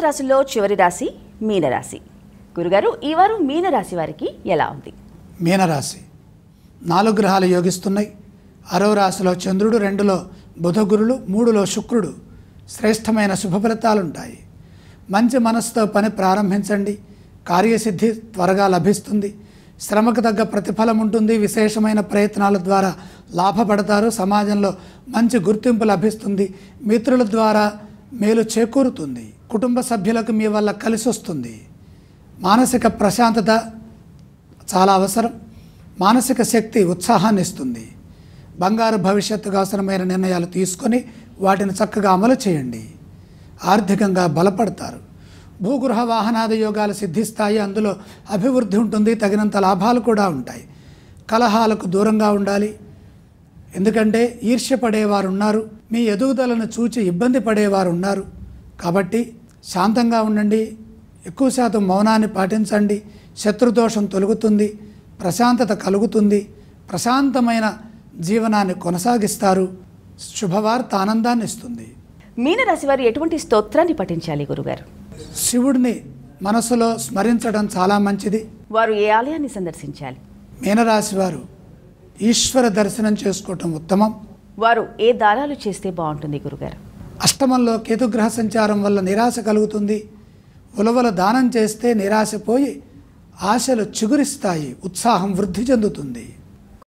ద్వాదశ రాశుల్లో చివరి రాశి మీనరాశి గురుగారు ఈ వారం మీనరాశి వారికి ఎలా ఉంది మీనరాశి నాలుగు గ్రహాలు యోగిస్తున్నాయి అరవ రాశిలో చంద్రుడు రెండులో బుధగురులు మూడులో శుక్రుడు శ్రేష్టమైన శుభ ఫలితాలుంటాయి మంచి మనస్సుతో పని ప్రారంభించండి కార్యసిద్ధి త్వరగా లభిస్తుంది శ్రమకు తగ్గ ప్రతిఫలం ఉంటుంది విశేషమైన ప్రయత్నాల ద్వారా లాభపడతారు సమాజంలో మంచి గుర్తింపు లభిస్తుంది మిత్రుల ద్వారా మేలు చేకూరుతుంది కుటుంబ సభ్యులకు మీ వల్ల కలిసి వస్తుంది మానసిక ప్రశాంతత చాలా అవసరం మానసిక శక్తి ఉత్సాహాన్ని ఇస్తుంది బంగారు భవిష్యత్తుకు అవసరమైన నిర్ణయాలు తీసుకొని వాటిని చక్కగా అమలు చేయండి ఆర్థికంగా బలపడతారు భూగృహ వాహనాది యోగాలు సిద్ధిస్తాయి అందులో అభివృద్ధి ఉంటుంది తగినంత లాభాలు కూడా ఉంటాయి కలహాలకు దూరంగా ఉండాలి ఎందుకంటే ఈర్ష్య పడేవారు ఉన్నారు మీ ఎదుగుదలను చూచి ఇబ్బంది పడేవారు ఉన్నారు కాబట్టి శాంతంగా ఉండండి ఎక్కువ శాతం మౌనాన్ని పాటించండి శత్రుదోషం తొలుగుతుంది ప్రశాంతత కలుగుతుంది ప్రశాంతమైన జీవనాన్ని కొనసాగిస్తారు శుభవార్త ఆనందాన్ని ఇస్తుంది మీనరాశి వారు ఎటువంటి స్తోత్రాన్ని పఠించాలి గురుగారు శివుడిని మనసులో స్మరించడం చాలా మంచిది వారు ఏ ఆలయాన్ని సందర్శించాలి మీనరాశి వారు ఈశ్వర దర్శనం చేసుకోవటం ఉత్తమం వారు ఏ దానాలు చేస్తే బాగుంటుంది గురుగారు అష్టమంలో కేతుగ్రహ సంచారం వల్ల నిరాశ కలుగుతుంది ఉలవల దానం చేస్తే నిరాశ పోయి ఆశలు చిగురిస్తాయి ఉత్సాహం వృద్ధి చెందుతుంది